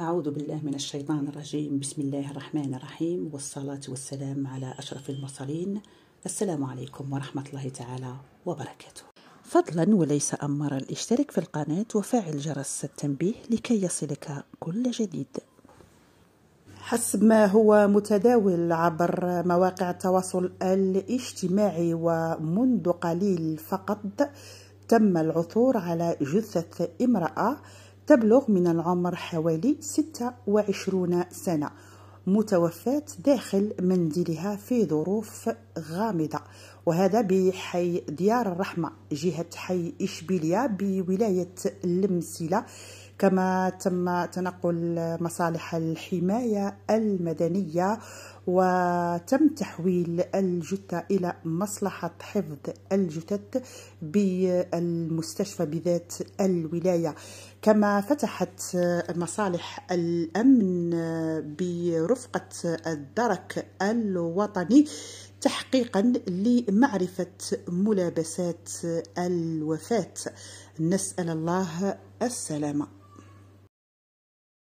أعوذ بالله من الشيطان الرجيم بسم الله الرحمن الرحيم والصلاة والسلام على أشرف المرسلين السلام عليكم ورحمة الله تعالى وبركاته فضلا وليس أمرا اشترك في القناة وفعل جرس التنبيه لكي يصلك كل جديد حسب ما هو متداول عبر مواقع التواصل الاجتماعي ومنذ قليل فقط تم العثور على جثة امرأة تبلغ من العمر حوالي 26 سنة متوفاة داخل منزلها في ظروف غامضة وهذا بحي ديار الرحمة جهة حي إشبيلية بولاية المسيلة كما تم تنقل مصالح الحماية المدنية وتم تحويل الجثة إلى مصلحة حفظ الجثث بالمستشفى بذات الولاية كما فتحت مصالح الأمن برفقة الدرك الوطني تحقيقا لمعرفة ملابسات الوفاة نسأل الله السلامة